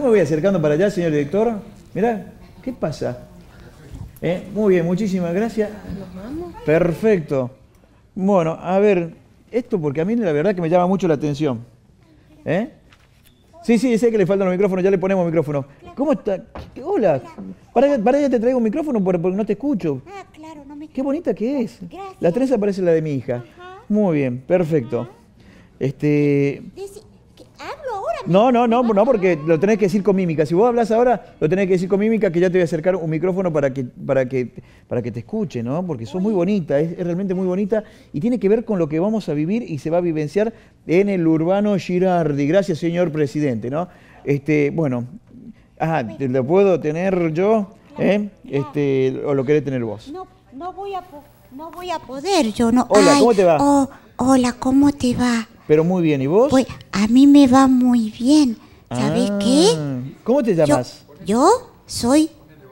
me voy acercando para allá, señor director. Mirá, ¿qué pasa? Eh, muy bien, muchísimas gracias. Perfecto. Bueno, a ver, esto porque a mí la verdad que me llama mucho la atención. ¿Eh? Sí, sí, sé que le faltan los micrófonos, ya le ponemos micrófono. ¿Cómo está? Hola. Para, para ella te traigo un micrófono porque no te escucho. Ah, claro, no me Qué bonita que es. La trenza parece la de mi hija. Muy bien, perfecto. Este. No, no, no, no, porque lo tenés que decir con mímica. Si vos hablas ahora, lo tenés que decir con mímica, que ya te voy a acercar un micrófono para que, para que, para que te escuche, ¿no? Porque sos muy bonita, es, realmente muy bonita y tiene que ver con lo que vamos a vivir y se va a vivenciar en el urbano Girardi. Gracias, señor presidente, ¿no? Este, bueno, ah, ¿lo puedo tener yo? ¿Eh? Este, ¿O lo querés tener vos? No, voy a, poder, yo no. Hola, ¿cómo te va? Oh, hola, ¿cómo te va? Pero muy bien, ¿y vos? Pues a mí me va muy bien. ¿Sabes ah, qué? ¿Cómo te llamas? Yo, soy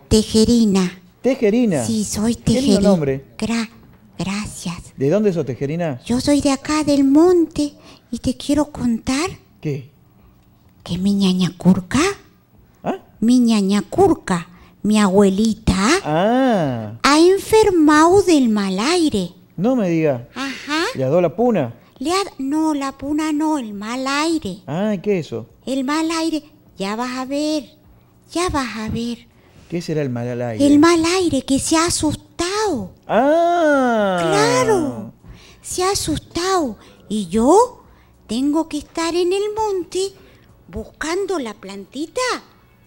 Tejerina. ¿Tejerina? Sí, soy Tejerina. ¿Qué nombre? gracias. ¿De dónde sos, Tejerina? Yo soy de acá, del monte, y te quiero contar. ¿Qué? Que mi ñaña curca. ¿Ah? Mi ñaña curca, mi abuelita. Ah. Ha enfermado del mal aire. No me diga. Ajá. ¿Y a la puna? no, la puna no, el mal aire. Ah, ¿qué es eso? El mal aire, ya vas a ver, ya vas a ver. ¿Qué será el mal aire? El mal aire, que se ha asustado. Ah. Claro, se ha asustado. Y yo tengo que estar en el monte buscando la plantita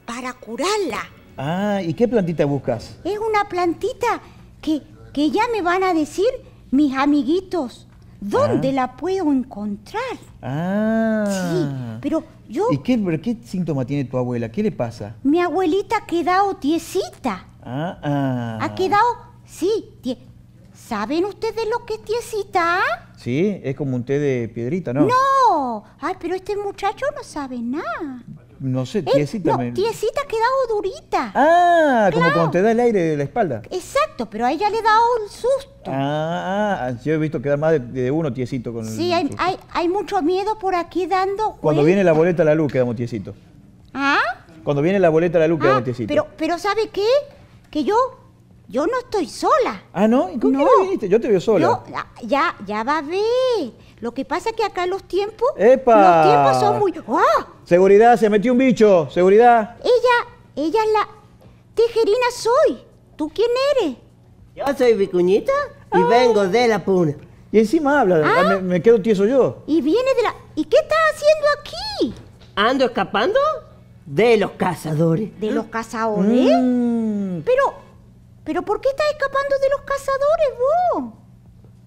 para curarla. Ah, ¿y qué plantita buscas? Es una plantita que, que ya me van a decir mis amiguitos ¿Dónde ah. la puedo encontrar? Ah. Sí, pero yo... ¿Y qué, síntoma tiene tu abuela? ¿Qué le pasa? Mi abuelita ha quedado tiesita. Ah, ah. Ha quedado, sí, tie... ¿Saben ustedes lo que es tiesita? Sí, es como un té de piedrita, ¿no? No, ay, pero este muchacho no sabe nada. No sé, eh, tiesita. no, me... tiesita ha quedado durita. Ah, como cuando te da el aire de la espalda. Exacto, pero a ella le da un susto. Ah, ah, ah, yo he visto quedar más de, uno tiesito con sí, el hay, Sí, hay, hay mucho miedo por aquí dando Cuando viene la boleta a la luz quedamos tiesito. ¿Ah? Cuando viene la boleta a la luz quedamos ah, tiesitos. Pero, pero ¿sabe qué? Que yo yo no estoy sola. Ah, ¿no? ¿Y cómo no. viniste? Yo te veo sola. Yo, ya, ya va a ver. Lo que pasa es que acá los tiempos. Los tiempos son muy. ¡Ah! Seguridad, se metió un bicho. Seguridad. Ella, ella es la. Tijerina soy. ¿Tú quién eres? Yo soy Vicuñita y ah. vengo de la puna. Y encima habla, ah. me, quedo tieso yo. Y viene de la. ¿Y qué estás haciendo aquí? Ando escapando de los cazadores. ¿De los cazadores? Mm. Pero. ¿Pero por qué estás escapando de los cazadores vos?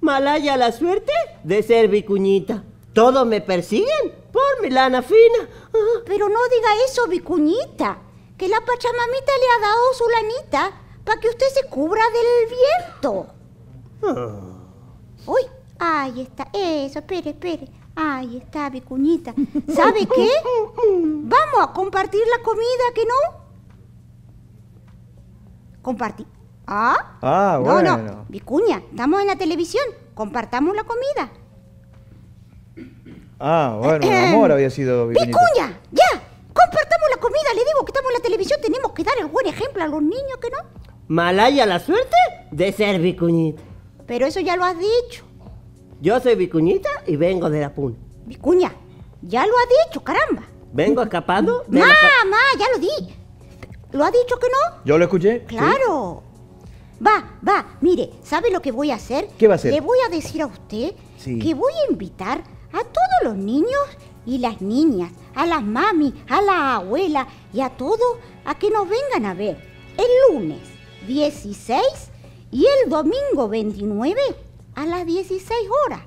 malaya la suerte de ser vicuñita. Todos me persiguen por mi lana fina. Ah. Pero no diga eso, vicuñita, que la Pachamamita le ha dado su lanita para que usted se cubra del viento. Ah. Uy, ahí está, eso, espere, espere. Ahí está, vicuñita. ¿Sabe qué? Vamos a compartir la comida, ¿que no? Compartir. Ah, ah bueno. no, Vicuña, estamos en la televisión, compartamos la comida. Ah, bueno, mi amor había sido Vicuña. ya, compartamos la comida, le digo que estamos en la televisión, tenemos que dar el buen ejemplo a los niños, ¿que no? Malaya la suerte de ser Vicuñita. Pero eso ya lo has dicho. Yo soy Vicuñita y vengo de la puna. Vicuña, ya lo has dicho, caramba. ¿Vengo escapando? De ya lo di. ¿Lo has dicho que no? Yo lo escuché. Claro. Va, va, mire, ¿sabe lo que voy a hacer? ¿Qué va a hacer? Le voy a decir a usted que voy a invitar a todos los niños y las niñas, a las mami, a la abuela y a todos a que nos vengan a ver el lunes 16 y el domingo 29 a las 16 horas.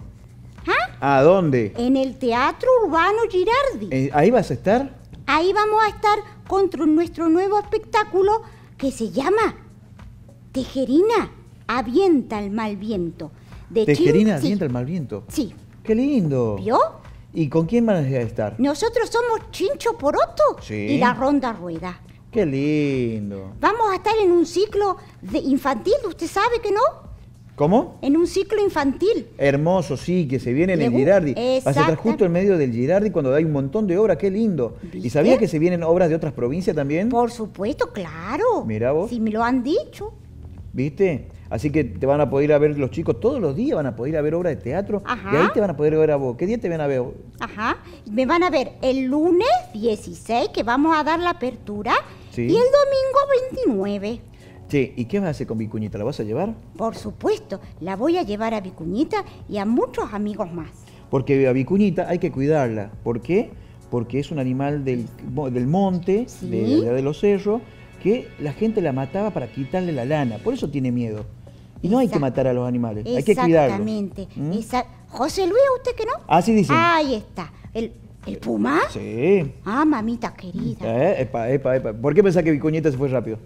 ¿Ah? ¿A dónde? En el Teatro Urbano Girardi. Eh, ¿Ahí vas a estar? Ahí vamos a estar contra nuestro nuevo espectáculo que se llama Tejerina avienta el mal viento. De Tejerina avienta el mal viento. Sí. Qué lindo. ¿Vio? ¿Y con quién van a estar? Nosotros somos Chincho Poroto y la Ronda Rueda. Qué lindo. Vamos a estar en un ciclo de infantil, ¿usted sabe que no? ¿Cómo? En un ciclo infantil. Hermoso, sí, que se viene en el Girardi. a estar justo en medio del Girardi cuando hay un montón de obras, qué lindo. ¿Y sabía que se vienen obras de otras provincias también? Por supuesto, claro. Mira vos. Si me lo han dicho. ¿Viste? Así que te van a poder a ver los chicos todos los días, van a poder a ver obras de teatro. Ajá. Y ahí te van a poder ver a vos. ¿Qué día te van a ver? Ajá. Me van a ver el lunes 16, que vamos a dar la apertura, sí. y el domingo 29. Sí. ¿y qué vas a hacer con Vicuñita? ¿La vas a llevar? Por supuesto, la voy a llevar a Vicuñita y a muchos amigos más. Porque a Vicuñita hay que cuidarla. ¿Por qué? Porque es un animal del, del monte, de los cerros, que la gente la mataba para quitarle la lana, por eso tiene miedo. Y no hay que matar a los animales, hay que cuidarlos. Exactamente. ¿Mm? José Luis, ¿usted que no? Así dice. Ahí está. El, ¿El puma? Sí. Ah, mamita querida. Eh, epa, epa, epa. ¿Por qué pensás que Vicuñita se fue rápido?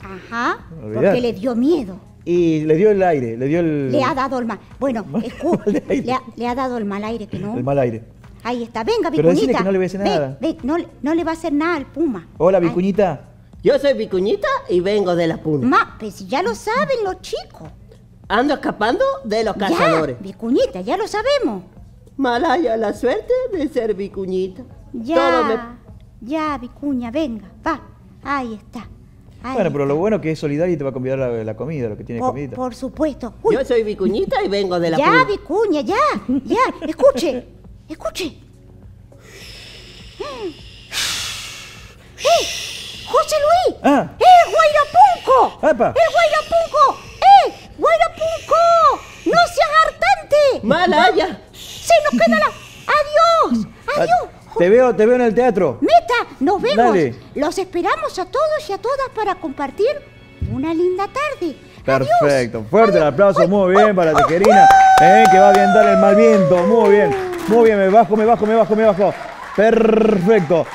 Ajá, porque le dio miedo. Y le dio el aire, le dio el... Le ha dado el mal... Bueno, escúchame. le, ha, dado el mal aire, que no... El mal aire. Ahí está, venga, Vicuñita. Pero dice que no le va a hacer nada. no, le va a hacer nada al puma. Hola, Vicuñita. Yo soy Vicuñita y vengo de la puna. Ma, pues ya lo saben los chicos. Ando escapando de los cazadores. Ya, Vicuñita, ya lo sabemos. Malaya, la suerte de ser Vicuñita. Ya, ya, Vicuña, venga, va. Ahí está. bueno, pero lo bueno que es solidario y te va a convidar la, comida, lo que tiene comida. comidita. Por supuesto. Yo soy Vicuñita y vengo de la Ya, Vicuña, ya, ya. Escuche, escuche. Ah. ¡Eh, Guairapunco! ¡Eh, Guairapunco! ¡Eh, Guairapunco! ¡No seas hartante! ¡Malaya! ¡Se nos queda la... ¡Adiós! ¡Adiós! Ah, te veo, te veo en el teatro. Meta, nos vemos. Los esperamos a todos y a todas para compartir una linda tarde. Perfecto. Fuerte el aplauso, muy bien para Tejerina! eh, que va a avientar el mal viento. Muy bien, muy bien, me bajo, me bajo, me bajo, me bajo. Perfecto.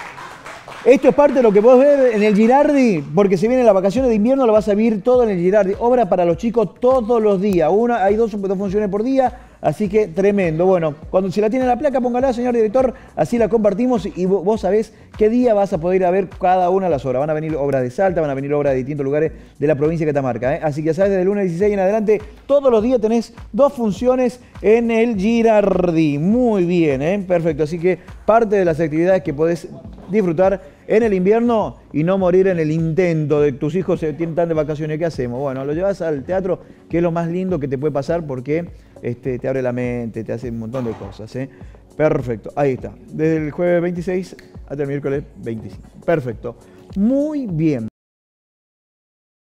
Esto es parte de lo que vos ves en el Girardi, porque si vienen las vacaciones de invierno lo vas a vivir todo en el Girardi. Obra para los chicos todos los días. Una, hay dos, dos funciones por día Así que tremendo. Bueno, cuando se la tiene la placa, póngala, señor director, así la compartimos y vos sabés qué día vas a poder ir a ver cada una de las obras. Van a venir obras de Salta, van a venir obras de distintos lugares de la provincia de Catamarca. ¿eh? Así que ya sabes, desde el lunes 16 en adelante, todos los días tenés dos funciones en el Girardi. Muy bien, ¿eh? perfecto. Así que parte de las actividades que podés disfrutar en el invierno y no morir en el intento de tus hijos se tienen tan de vacaciones, ¿qué hacemos? Bueno, lo llevas al teatro, que es lo más lindo que te puede pasar porque este, te abre la mente, te hace un montón de cosas. ¿eh? Perfecto, ahí está. Desde el jueves 26 hasta el miércoles 25. Perfecto. Muy bien.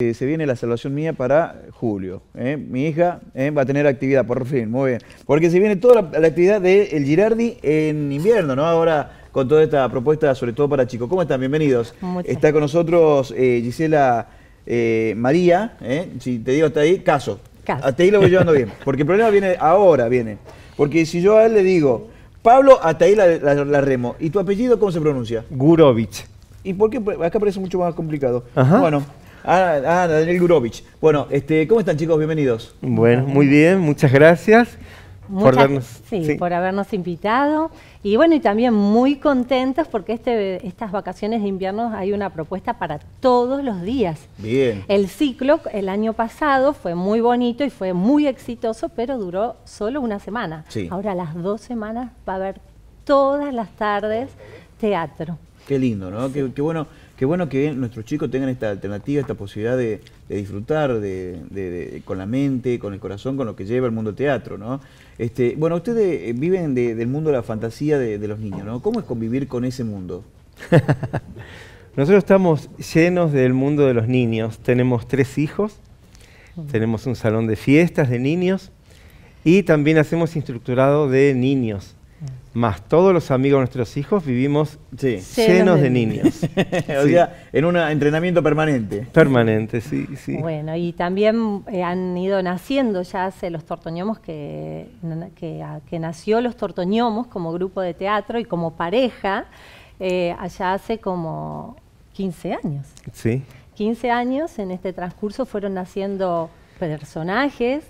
Eh, se viene la salvación mía para julio. ¿eh? Mi hija va a tener actividad, por fin, muy bien. Porque se viene toda la, actividad del Girardi en invierno, ¿no? Ahora con toda esta propuesta, sobre todo para chicos. ¿Cómo están? Bienvenidos. Está con nosotros Gisela María, si te digo está ahí, Caso. A Hasta lo voy llevando bien. Porque el problema viene ahora, viene. Porque si yo a él le digo, Pablo, a ahí la, remo. ¿Y tu apellido cómo se pronuncia? Gurovich. ¿Y por qué? Pues, acá parece mucho más complicado. Bueno, ah, ah, Daniel Gurovich. Bueno, este, ¿cómo están chicos? Bienvenidos. Bueno, muy bien, muchas gracias por sí, por habernos invitado. Y bueno, y también muy contentos porque este, estas vacaciones de invierno hay una propuesta para todos los días. Bien. El ciclo el año pasado fue muy bonito y fue muy exitoso, pero duró solo una semana. Ahora las dos semanas va a haber todas las tardes teatro. Qué lindo, ¿no? qué bueno qué bueno que nuestros chicos tengan esta alternativa, esta posibilidad de, disfrutar de, con la mente, con el corazón, con lo que lleva el mundo teatro, ¿no? Este, bueno, ustedes eh, viven del mundo de la fantasía de, los niños, ¿no? ¿Cómo es convivir con ese mundo? Nosotros estamos llenos del mundo de los niños. Tenemos tres hijos, tenemos un salón de fiestas de niños y también hacemos instructorado de niños más todos los amigos de nuestros hijos, vivimos llenos de niños. o sea, en un entrenamiento permanente. Permanente, sí, sí. Bueno, y también eh, han ido naciendo ya hace los tortoñomos, que, que, nació los tortoñomos como grupo de teatro y como pareja, eh, allá hace como 15 años. Sí. 15 años en este transcurso fueron naciendo personajes,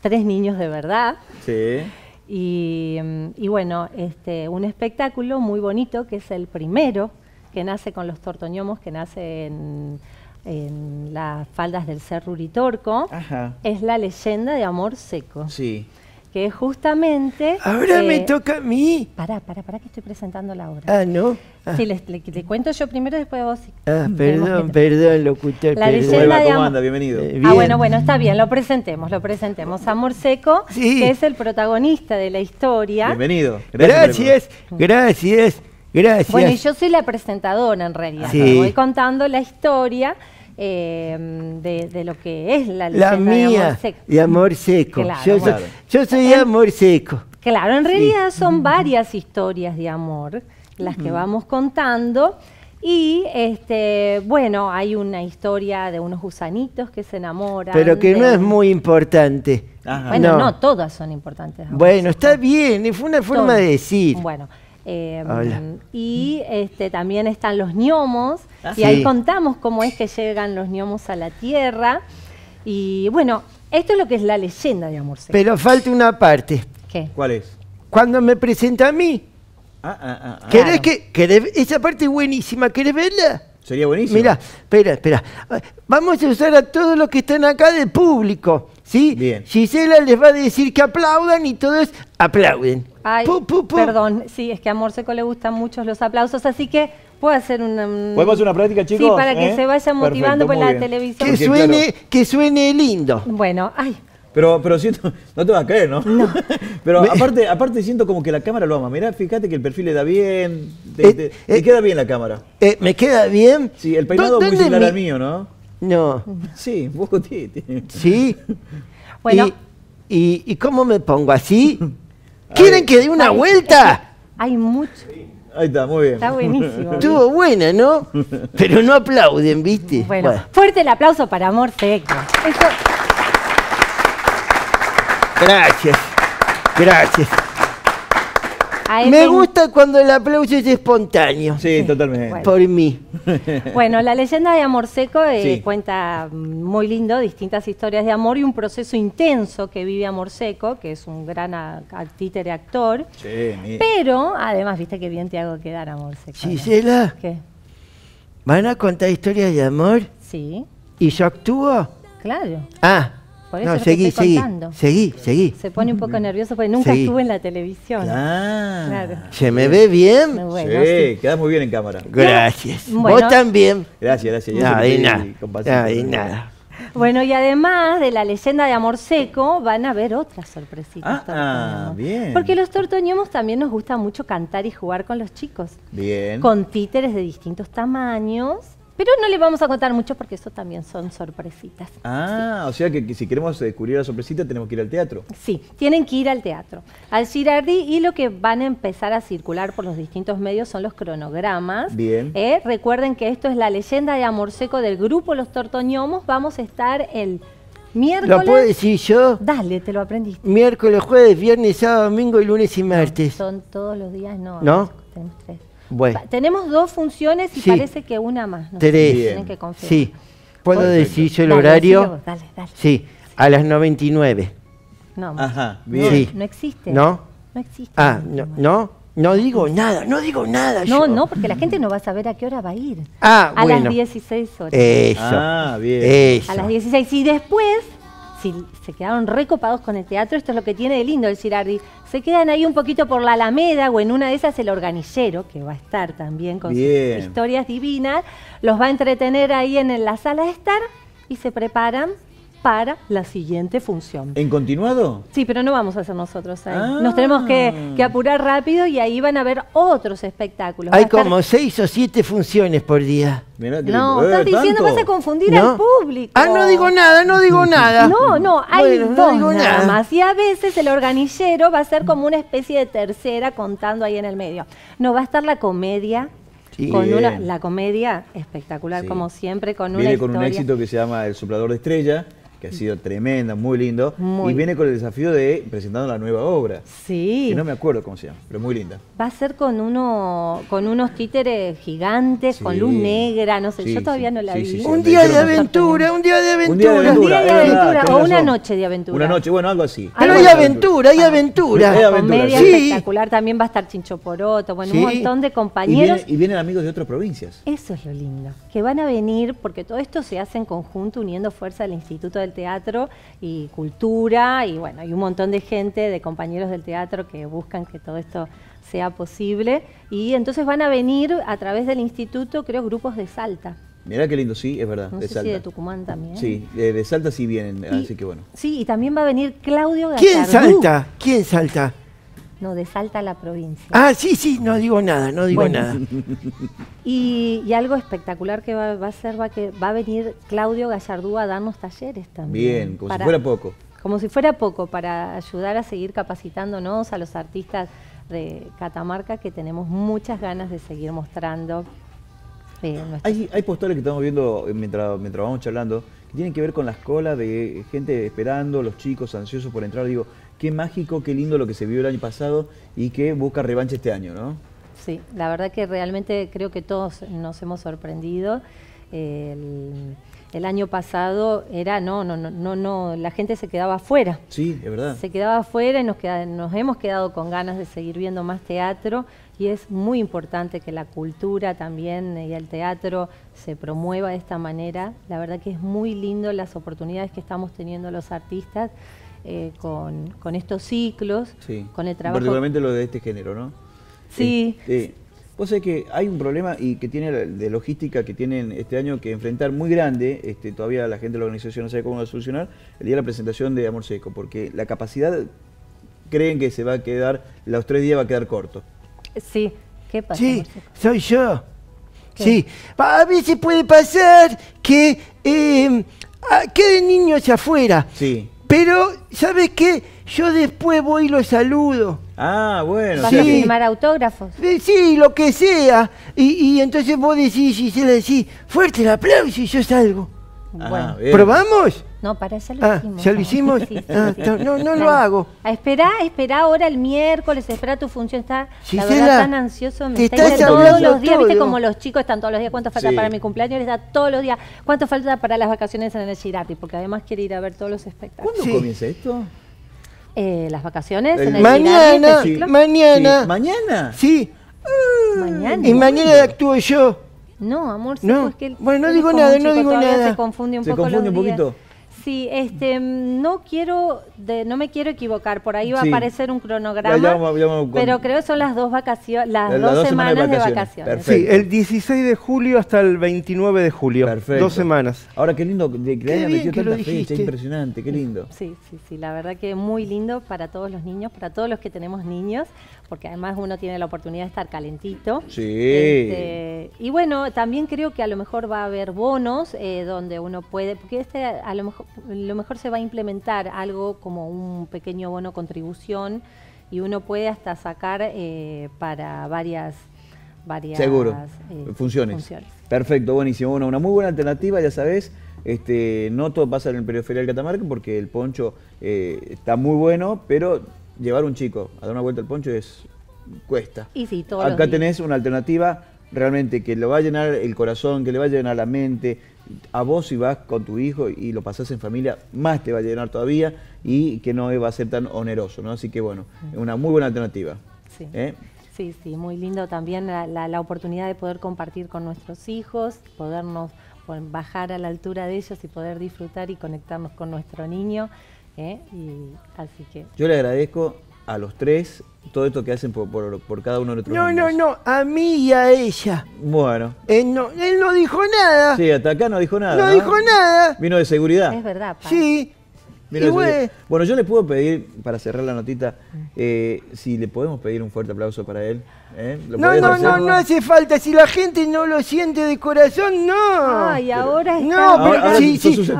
tres niños de verdad. Sí Mm, y, bueno, este, un espectáculo muy bonito que es el primero que nace con los tortoñomos, que nace en, en las faldas del Cerro Uritorco, es la leyenda de amor seco. Sí que es justamente... Ahora me eh, toca a mí. Pará, pará, pará que estoy presentando la obra. Ah, ¿no? Ah. Sí, les, le, cuento yo primero, después vos. Ah, perdón, perdón, locutor. La perdón. Leyenda de anda? Bienvenido. Eh, ah, bueno, bueno, está bien, lo presentemos, lo presentemos. Amor Seco, que es el protagonista de la historia. Bienvenido. Gracias, gracias, gracias. gracias. Bueno, y yo soy la presentadora en realidad. Sí. Voy contando la historia Em, de, lo que es la leyenda de amor seco. yo, Soy, yo, amor seco. Claro, en realidad son varias historias de amor las que vamos contando. Y este, bueno, hay una historia de unos gusanitos que se enamoran. Pero que no es muy importante. Bueno, no. todas son importantes. Bueno, está bien, fue una forma de decir. Bueno, Em, ah, y este, también están los gnomos, ah, y ahí contamos cómo es que llegan los gnomos a la Tierra. Y bueno, esto es lo que es la leyenda de Amor Pero falta una parte. ¿Cuál es? Cuando me presenta a mí. Ah, ah que, esa parte es buenísima, ¿querés verla? Sería buenísima Mira, espera, espera. Vamos a usar a todos los que están acá de público, ¿sí? Bien. Gisela les va a decir que aplaudan y todos aplauden. Ay, Perdón, sí, es que a Morseco le gustan mucho los aplausos, así que puedo hacer una... Um, puedo hacer una práctica, chicos? Sí, para que ¿Eh? se vaya motivando por la televisión. Que suene, que suene lindo. Bueno, ay. Pero, pero siento, no te vas a creer, ¿no? No. pero aparte, aparte siento como que la cámara lo ama. Mirá, fíjate que el perfil le da bien, te, eh, eh, queda bien la cámara. ¿Me queda bien? Sí, el peinado es muy similar al mío, ¿no? No. Sí, un poco Sí. Bueno. ¿Y, y, y cómo me pongo? ¿Así? ¿Quieren que dé una vuelta? Hay mucho. Ahí está, muy bien. Está buenísimo. Estuvo buena, ¿no? Pero no aplauden, ¿viste? Bueno, fuerte el aplauso para Amor Seco. Gracias, gracias. Me gusta cuando el aplauso es espontáneo. Sí, totalmente. Por mí. Bueno, la leyenda de Amor Seco eh, cuenta muy lindo distintas historias de amor y un proceso intenso que vive Amor Seco, que es un gran títere actor. Sí, Pero, además, viste que bien te hago quedar Amor Seco. ¿Sí, ¿Qué? ¿Van a contar historias de amor? Sí. ¿Y yo actúo? Claro. Ah. Por eso no, seguí, seguí, seguí, Se pone un poco mm. nervioso porque nunca estuve en la televisión. Ah, claro. ¿Se me ve bien? sí, quedas muy bien en cámara. Gracias. Vos también. Gracias, gracias. No, nada. No, y nada. Bueno, y además de la leyenda de Amor Seco, van a ver otras sorpresitas. Ah, ah bien. Porque los tortoñemos también nos gusta mucho cantar y jugar con los chicos. Bien. Con títeres de distintos tamaños pero no les vamos a contar mucho porque eso también son sorpresitas. Ah, o sea que, si queremos descubrir la sorpresita tenemos que ir al teatro. Sí, tienen que ir al teatro, al Girardi y lo que van a empezar a circular por los distintos medios son los cronogramas. Bien. Eh, recuerden que esto es la leyenda de amor seco del grupo Los Tortoñomos. Vamos a estar el miércoles. ¿Lo puedo decir yo? Dale, te lo aprendiste. Miércoles, jueves, viernes, sábado, domingo y lunes y martes. son todos los días, no. ¿No? Tenemos tenemos dos funciones y parece que una más. No Tres. que confiar. Sí. ¿Puedo decir yo el horario? Sí, a las 99. No, Ajá, No, existe. ¿No? No existe. Ah, no, ¿no? digo nada, no digo nada. No, yo. no, porque la gente no va a saber a qué hora va a ir. Ah, a las 16 horas. Eso. Ah, bien. A las 16. Y después se quedaron recopados con el teatro, esto es lo que tiene de lindo el Cirardi Se quedan ahí un poquito por la Alameda o en una de esas el organillero, que va a estar también con sus historias divinas, los va a entretener ahí en la sala de estar y se preparan para la siguiente función. ¿En continuado? Sí, pero no vamos a hacer nosotros ahí. Ah. Nos tenemos que, apurar rápido y ahí van a ver otros espectáculos. Hay como seis o siete funciones por día. no, estás diciendo que vas a confundir al público. Ah, no digo nada, no digo nada. No, no, hay dos nada, más. Y a veces el organillero va a ser como una especie de tercera contando ahí en el medio. No, va a estar la comedia, con una, la comedia espectacular, como siempre, con una historia. con un éxito que se llama El soplador de estrella que ha sido tremenda, muy lindo. y viene con el desafío de presentando la nueva obra. Sí. Que no me acuerdo cómo se llama, pero muy linda. Va a ser con uno, con unos títeres gigantes, con luz negra, no sé, yo todavía no la vi. Un día de aventura, un día de aventura. Un día de aventura, o una noche de aventura. Una noche, bueno, algo así. Pero hay aventura, hay aventura. Hay aventura. espectacular, también va a estar Chincho bueno, un montón de compañeros. Y, vienen amigos de otras provincias. Eso es lo lindo, que van a venir, porque todo esto se hace en conjunto uniendo fuerza al Instituto de teatro y cultura y bueno, hay un montón de gente, de compañeros del teatro que buscan que todo esto sea posible. Y entonces van a venir a través del instituto, creo, grupos de Salta. mira qué lindo, sí, es verdad. de Salta. Si de Tucumán también. Sí, de, Salta sí vienen, así que bueno. Sí, y también va a venir Claudio García ¿Quién Salta? ¿Quién Salta? No, de Salta la provincia. Ah, sí, sí, no digo nada, no digo nada. Y, algo espectacular que va, a ser, va, que va a venir Claudio Gallardú a darnos talleres también. Bien, como si fuera poco. Como si fuera poco, para ayudar a seguir capacitándonos a los artistas de Catamarca que tenemos muchas ganas de seguir mostrando. Eh, hay, hay postales que estamos viendo mientras, mientras vamos charlando que tienen que ver con las colas de gente esperando, los chicos ansiosos por entrar. Digo, Qué mágico, qué lindo lo que se vio el año pasado y que busca revancha este año, ¿no? Sí, la verdad que realmente creo que todos nos hemos sorprendido. El, año pasado era, no, no, no, no, la gente se quedaba afuera. Sí, es verdad. Se quedaba afuera y nos, nos hemos quedado con ganas de seguir viendo más teatro y es muy importante que la cultura también y el teatro se promueva de esta manera. La verdad que es muy lindo las oportunidades que estamos teniendo los artistas. Eh, con, estos ciclos, con el trabajo. Particularmente lo de este género, ¿no? Sí. Pues vos sabés que hay un problema y que tiene de logística que tienen este año que enfrentar muy grande, este, todavía la gente de la organización no sabe cómo va a solucionar, el día de la presentación de Amor Seco, porque la capacidad creen que se va a quedar, los tres días va a quedar corto. Sí, ¿qué pasa? Sí, soy yo. Sí, a si puede pasar que eh, queden niños afuera. Sí. Pero, ¿sabes qué? Yo después voy y lo saludo. Ah, bueno. ¿Vas sí. a firmar autógrafos? Sí, lo que sea. Y, y entonces vos decís, y se le decís, fuerte el aplauso y yo salgo. Bueno. Ah, ¿Probamos? No, para eso lo ah, hicimos. ¿Ya lo hicimos? Ah, no, no, lo hago. Espera, espera ahora el miércoles, espera tu función. Está la verdad tan ansioso. Me está todos los días, viste como los chicos están todos los días, cuánto falta para mi cumpleaños, les da todos los días, cuánto falta para las vacaciones en el Girardi, porque además quiere ir a ver todos los espectáculos. ¿Cuándo comienza esto? Eh, las vacaciones en el mañana, mañana, mañana, sí, mañana. y mañana actúo yo. No, amor, no. bueno, no digo nada, no digo nada. Se confunde un poco. poquito. Sí, este, mm, no quiero, de, no me quiero equivocar, por ahí va a aparecer un cronograma, pero creo que son las dos vacaciones, las, dos, semanas, de, vacaciones. Sí, el 16 de julio hasta el 29 de julio, Perfecto. dos semanas. Ahora, qué lindo, de, que hayan que tanta impresionante, qué lindo. Sí, sí, sí, la verdad que muy lindo para todos los niños, para todos los que tenemos niños, porque además uno tiene la oportunidad de estar calentito. Sí. Este, y bueno, también creo que a lo mejor va a haber bonos eh, donde uno puede, porque este a lo mejor, lo mejor se va a implementar algo como un pequeño bono contribución y uno puede hasta sacar eh, para varias varias eh, funciones. Perfecto, buenísimo. Bueno, una muy buena alternativa, ya sabes Este, no todo pasa en el periférico del Catamarca porque el poncho está muy bueno, pero llevar un chico a dar una vuelta al poncho es cuesta. Acá tenés una alternativa realmente que lo va a llenar el corazón, que le va a llenar la mente. A vos si vas con tu hijo y lo pasás en familia, más te va a llenar todavía y que no va a ser tan oneroso, ¿no? Así que bueno, es una muy buena alternativa. Sí. ¿eh? Sí, muy lindo también la, la, oportunidad de poder compartir con nuestros hijos, podernos bajar a la altura de ellos y poder disfrutar y conectarnos con nuestro niño. ¿eh? Yo le agradezco a los tres todo esto que hacen por, cada uno de nuestros No, no, no, a mí y a ella. Bueno. Él no, él no dijo nada. Sí, hasta acá no dijo nada. No, dijo nada. Vino de seguridad. Es verdad, Sí. bueno. yo le puedo pedir, para cerrar la notita, eh, si le podemos pedir un fuerte aplauso para él. ¿eh? no, no, no, no hace falta. Si la gente no lo siente de corazón, no. Ay, ahora está. No,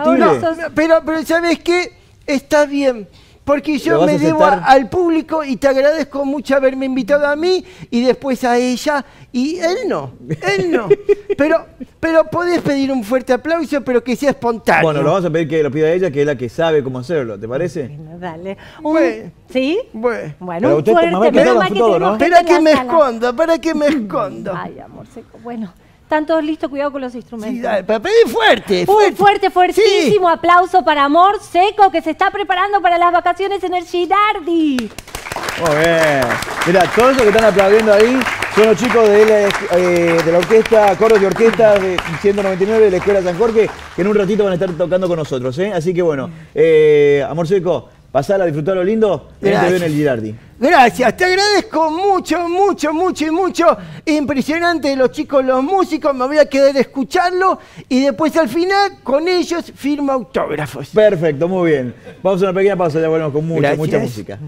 pero, pero, pero ¿sabes qué? está bien, porque yo me debo al público y te agradezco mucho haberme invitado a mí y después a ella y él no, él no. Pero, pero podés pedir un fuerte aplauso, pero que sea espontáneo. Bueno, lo vamos a pedir que lo pida ella, que es la que sabe cómo hacerlo, ¿te parece? Bueno, dale. ¿Sí? Bueno, bueno un fuerte, todo, ¿no? que me esconda, para que me esconda. Ay, amor, bueno. Están todos listos, cuidado con los instrumentos. Sí, pedí fuerte, uh, fuerte. Un fuerte, fuertísimo aplauso para Amor Seco, que se está preparando para las vacaciones en el Girardi. Muy bien. Mira, todos los que están aplaudiendo ahí son los chicos de la, eh, orquesta, coros de orquesta de 199 de la Escuela San Jorge, que en un ratito van a estar tocando con nosotros. ¿eh? Así que bueno, eh, Amor Seco, a disfrutar lo lindo. Gracias. Te en el Girardi. Gracias, te agradezco mucho, mucho, mucho y mucho. Impresionante los chicos, los músicos. Me voy a quedar a escucharlo y después al final con ellos firmo autógrafos. Perfecto, muy bien. Vamos a una pequeña pausa, ya volvemos con mucha, mucha música.